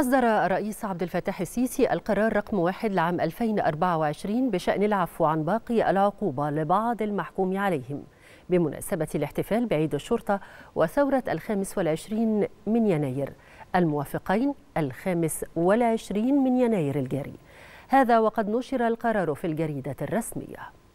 أصدر الرئيس عبد الفتاح السيسي القرار رقم واحد لعام 2024 بشأن العفو عن باقي العقوبة لبعض المحكوم عليهم بمناسبة الاحتفال بعيد الشرطة وثورة الخامس والعشرين من يناير الموافقين الخامس والعشرين من يناير الجاري هذا وقد نشر القرار في الجريدة الرسمية